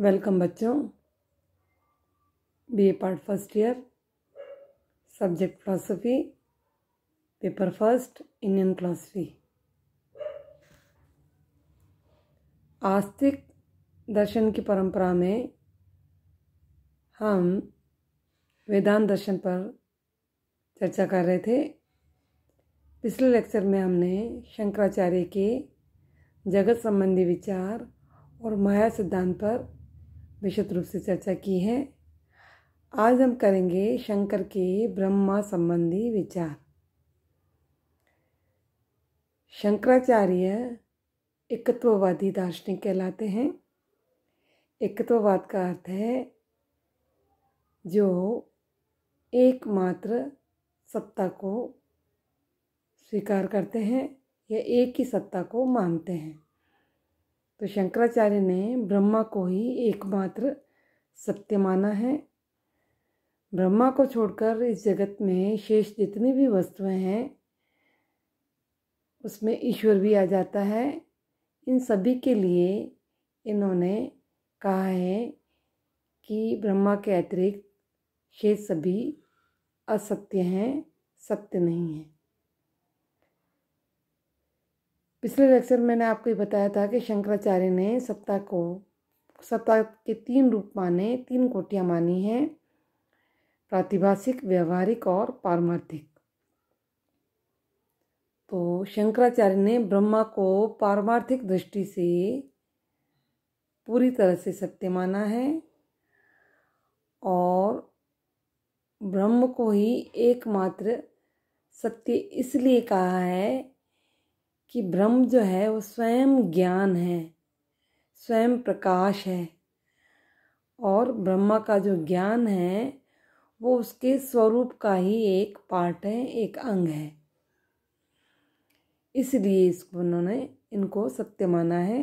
welcome बच्चों B A part first year subject philosophy paper first Indian philosophy आस्तिक दर्शन की परंपरा में हम वेदांत दर्शन पर चर्चा कर रहे थे पिछले लेक्चर में हमने शंकराचार्य के जगत संबंधी विचार और माया सिद्धांत पर विशद रूप से चर्चा की है आज हम करेंगे शंकर के ब्रह्मा संबंधी विचार शंकराचार्य एकत्ववादी दार्शनिक कहलाते हैं एकत्ववाद का अर्थ है जो एकमात्र सत्ता को स्वीकार करते हैं या एक ही सत्ता को मानते हैं तो शंकराचार्य ने ब्रह्मा को ही एकमात्र सत्य माना है ब्रह्मा को छोड़कर इस जगत में शेष जितनी भी वस्तुएं हैं उसमें ईश्वर भी आ जाता है इन सभी के लिए इन्होंने कहा है कि ब्रह्मा के अतिरिक्त शेष सभी असत्य हैं सत्य नहीं है पिछले लेक्चर मैंने आपको ये बताया था कि शंकराचार्य ने सत्ता को सत्ता के तीन रूप माने तीन कोटियाँ मानी हैं प्रातिभाषिक व्यवहारिक और पारमार्थिक तो शंकराचार्य ने ब्रह्मा को पारमार्थिक दृष्टि से पूरी तरह से सत्य माना है और ब्रह्म को ही एकमात्र सत्य इसलिए कहा है कि ब्रह्म जो है वो स्वयं ज्ञान है स्वयं प्रकाश है और ब्रह्मा का जो ज्ञान है वो उसके स्वरूप का ही एक पार्ट है एक अंग है इसलिए इसको उन्होंने इनको सत्य माना है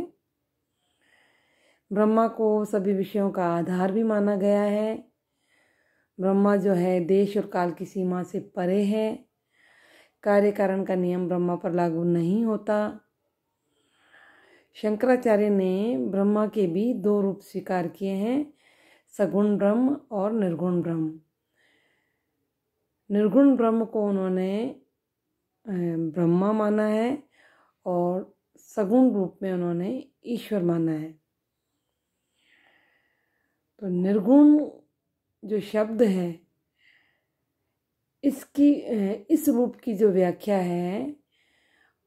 ब्रह्मा को सभी विषयों का आधार भी माना गया है ब्रह्मा जो है देश और काल की सीमा से परे है कार्य कारण का नियम ब्रह्मा पर लागू नहीं होता शंकराचार्य ने ब्रह्मा के भी दो रूप स्वीकार किए हैं सगुण ब्रह्म और निर्गुण ब्रह्म निर्गुण ब्रह्म को उन्होंने ब्रह्मा माना है और सगुण रूप में उन्होंने ईश्वर माना है तो निर्गुण जो शब्द है इसकी इस रूप की जो व्याख्या है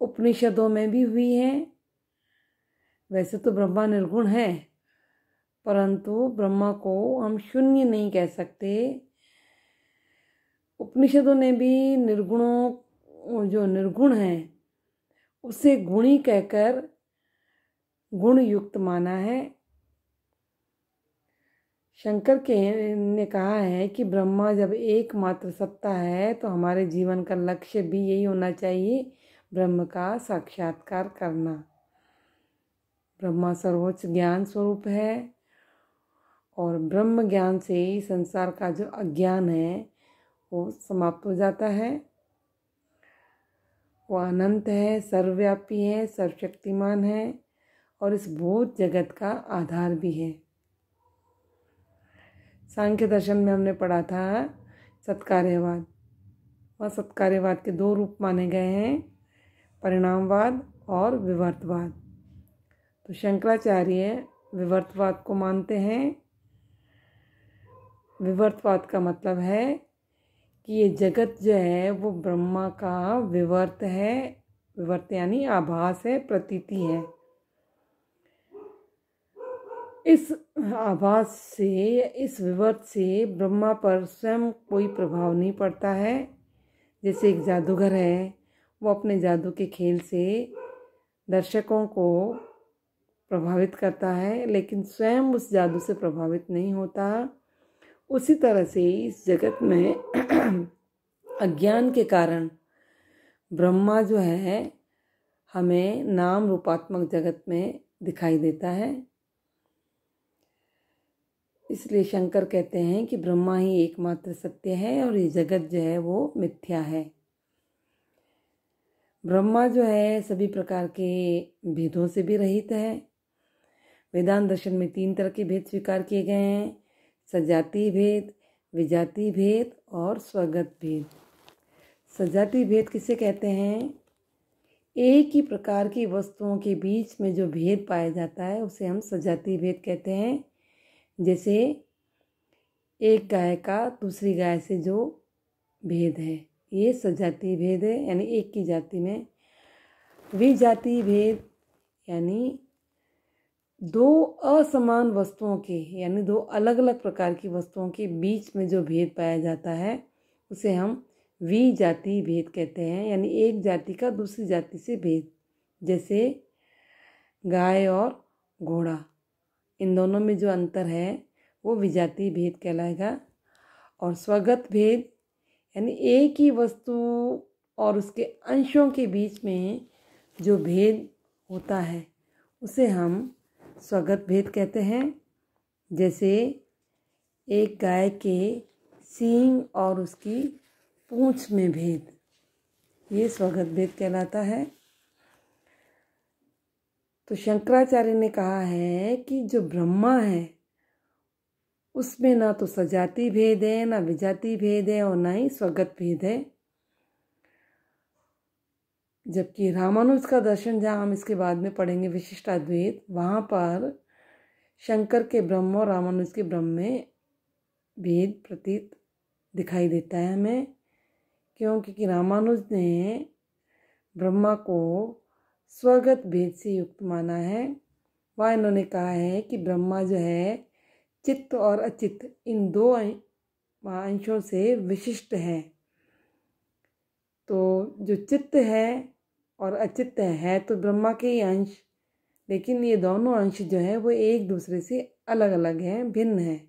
उपनिषदों में भी हुई है वैसे तो ब्रह्मा निर्गुण है परंतु ब्रह्मा को हम शून्य नहीं कह सकते उपनिषदों ने भी निर्गुणों जो निर्गुण है उसे गुणी कहकर गुण युक्त माना है शंकर के ने कहा है कि ब्रह्मा जब एकमात्र सत्ता है तो हमारे जीवन का लक्ष्य भी यही होना चाहिए ब्रह्म का साक्षात्कार करना ब्रह्मा सर्वोच्च ज्ञान स्वरूप है और ब्रह्म ज्ञान से ही संसार का जो अज्ञान है वो समाप्त हो जाता है वो अनंत है सर्वव्यापी है सर्वशक्तिमान है और इस भूत जगत का आधार भी है सांख्य दर्शन में हमने पढ़ा था सत्कार्यवाद वह सत्कार्यवाद के दो रूप माने गए हैं परिणामवाद और विवर्तवाद तो शंकराचार्य विवर्तवाद को मानते हैं विवर्तवाद का मतलब है कि ये जगत जो है वो ब्रह्मा का विवर्त है विवर्त यानी आभास है प्रतीति है इस आवाज़ से इस विवर्त से ब्रह्मा पर स्वयं कोई प्रभाव नहीं पड़ता है जैसे एक जादूगर है वो अपने जादू के खेल से दर्शकों को प्रभावित करता है लेकिन स्वयं उस जादू से प्रभावित नहीं होता उसी तरह से इस जगत में अज्ञान के कारण ब्रह्मा जो है हमें नाम रूपात्मक जगत में दिखाई देता है इसलिए शंकर कहते हैं कि ब्रह्मा ही एकमात्र सत्य है और ये जगत जो है वो मिथ्या है ब्रह्मा जो है सभी प्रकार के भेदों से भी रहित है वेदांत दर्शन में तीन तरह के भेद स्वीकार किए गए हैं सजातीय भेद विजातीय भेद और स्वगत भेद सजातीय भेद किसे कहते हैं एक ही प्रकार की वस्तुओं के बीच में जो भेद पाया जाता है उसे हम सजातीय भेद कहते हैं जैसे एक गाय का दूसरी गाय से जो भेद है ये सजातीय भेद है यानी एक की जाति में विजातीय भेद यानी दो असमान वस्तुओं के यानी दो अलग अलग प्रकार की वस्तुओं के बीच में जो भेद पाया जाता है उसे हम जाति भेद कहते हैं यानी एक जाति का दूसरी जाति से भेद जैसे गाय और घोड़ा इन दोनों में जो अंतर है वो विजातीय भेद कहलाएगा और स्वगत भेद यानी एक ही वस्तु और उसके अंशों के बीच में जो भेद होता है उसे हम स्वगत भेद कहते हैं जैसे एक गाय के सींग और उसकी पूँछ में भेद ये स्वगत भेद कहलाता है तो शंकराचार्य ने कहा है कि जो ब्रह्मा है उसमें ना तो सजाति भेद है ना विजाति भेद है और ना ही स्वगत भेद है जबकि रामानुज का दर्शन जहाँ हम इसके बाद में पढ़ेंगे विशिष्ट अद्वैत वहाँ पर शंकर के ब्रह्म और रामानुज के ब्रह्म में भेद प्रतीत दिखाई देता है हमें क्योंकि रामानुज ने ब्रह्मा को स्वगत भेद से युक्त माना है वह इन्होंने कहा है कि ब्रह्मा जो है चित्त और अचित इन दो अं-, अंशों से विशिष्ट है तो जो चित्त है और अचित है तो ब्रह्मा के ही अंश लेकिन ये दोनों अंश जो है वो एक दूसरे से अलग अलग हैं भिन्न हैं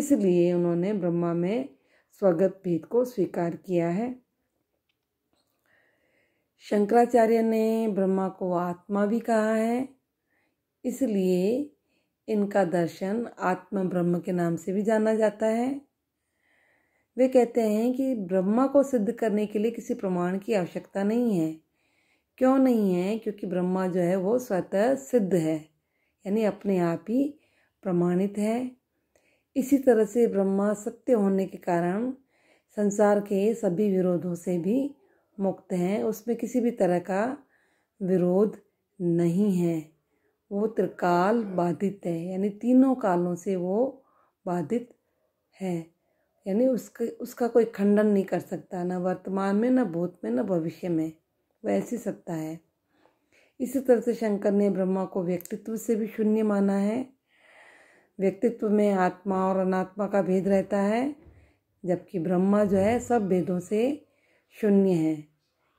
इसलिए उन्होंने ब्रह्मा में स्वगत भेद को स्वीकार किया है शंकराचार्य ने ब्रह्मा को आत्मा भी कहा है इसलिए इनका दर्शन आत्मा ब्रह्म के नाम से भी जाना जाता है वे कहते हैं कि ब्रह्मा को सिद्ध करने के लिए किसी प्रमाण की आवश्यकता नहीं है क्यों नहीं है क्योंकि ब्रह्मा जो है वो स्वतः सिद्ध है यानी अपने आप ही प्रमाणित है इसी तरह से ब्रह्मा सत्य होने के कारण संसार के सभी विरोधों से भी मुक्त हैं उसमें किसी भी तरह का विरोध नहीं है वो त्रिकाल बाधित है यानी तीनों कालों से वो बाधित है यानी उसके उसका कोई खंडन नहीं कर सकता ना वर्तमान में ना भूत में ना भविष्य में वह ऐसी सत्ता है इसी तरह से शंकर ने ब्रह्मा को व्यक्तित्व से भी शून्य माना है व्यक्तित्व में आत्मा और अनात्मा का भेद रहता है जबकि ब्रह्मा जो है सब भेदों से शून्य है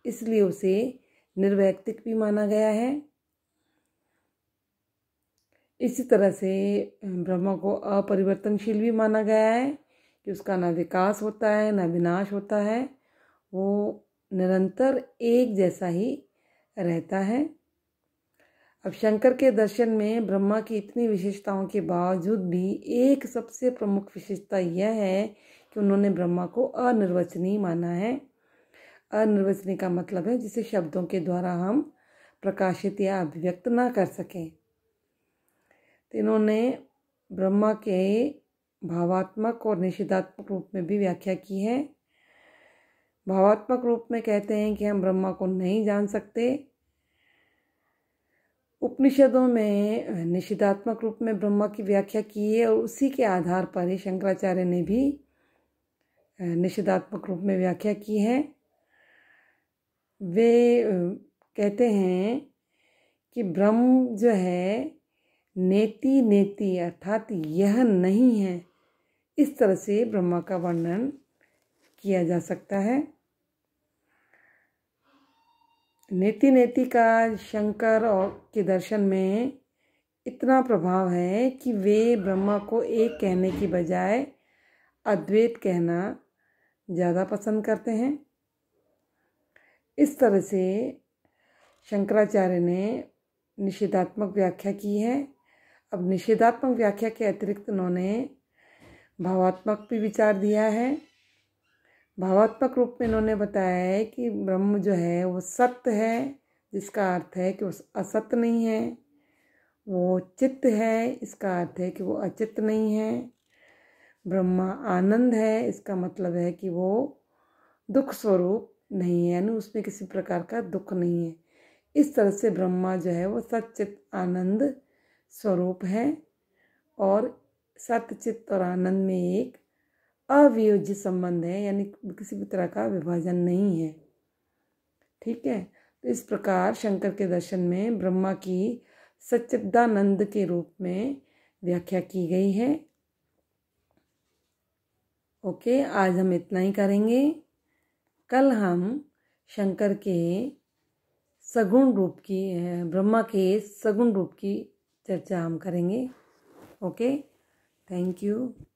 इसलिए उसे निर्वैयक्तिक भी माना गया है इसी तरह से ब्रह्मा को अपरिवर्तनशील भी माना गया है कि उसका ना विकास होता है ना विनाश होता है वो निरंतर एक जैसा ही रहता है अब शंकर के दर्शन में ब्रह्मा की इतनी विशेषताओं के बावजूद भी एक सबसे प्रमुख विशेषता यह है कि उन्होंने ब्रह्मा को अनिर्वचनीय माना है अनिर्वचनी का मतलब है जिसे शब्दों के द्वारा हम प्रकाशित या अभिव्यक्त ना कर सकें तो इन्होंने ब्रह्मा के भावात्मक और निषेधात्मक रूप में भी व्याख्या की है भावात्मक रूप में कहते हैं कि हम ब्रह्मा को नहीं जान सकते उपनिषदों में निषेधात्मक रूप में ब्रह्मा की व्याख्या की है और उसी के आधार पर ही शंकराचार्य ने भी निषेधात्मक रूप में व्याख्या की है वे कहते हैं कि ब्रह्म जो है नेति नेति अर्थात यह नहीं है इस तरह से ब्रह्मा का वर्णन किया जा सकता है नेति नेति का शंकर और के दर्शन में इतना प्रभाव है कि वे ब्रह्मा को एक कहने की बजाय अद्वैत कहना ज़्यादा पसंद करते हैं इस तरह से शंकराचार्य ने निषेधात्मक व्याख्या की है अब निषेधात्मक व्याख्या के अतिरिक्त उन्होंने भावात्मक भी विचार दिया है भावात्मक रूप में इन्होंने बताया है कि ब्रह्म जो है वो सत्य है जिसका अर्थ है कि वो असत्य नहीं है वो चित्त है इसका अर्थ है कि वो अचित नहीं है ब्रह्मा आनंद है इसका मतलब है कि वो दुख स्वरूप नहीं है यानी उसमें किसी प्रकार का दुख नहीं है इस तरह से ब्रह्मा जो है वो सचित आनंद स्वरूप है और सत्यचित और आनंद में एक अवियोज्य संबंध है यानी किसी भी तरह का विभाजन नहीं है ठीक है तो इस प्रकार शंकर के दर्शन में ब्रह्मा की सच्चिदानंद के रूप में व्याख्या की गई है ओके आज हम इतना ही करेंगे कल हम शंकर के सगुण रूप की ब्रह्मा के सगुण रूप की चर्चा हम करेंगे ओके थैंक यू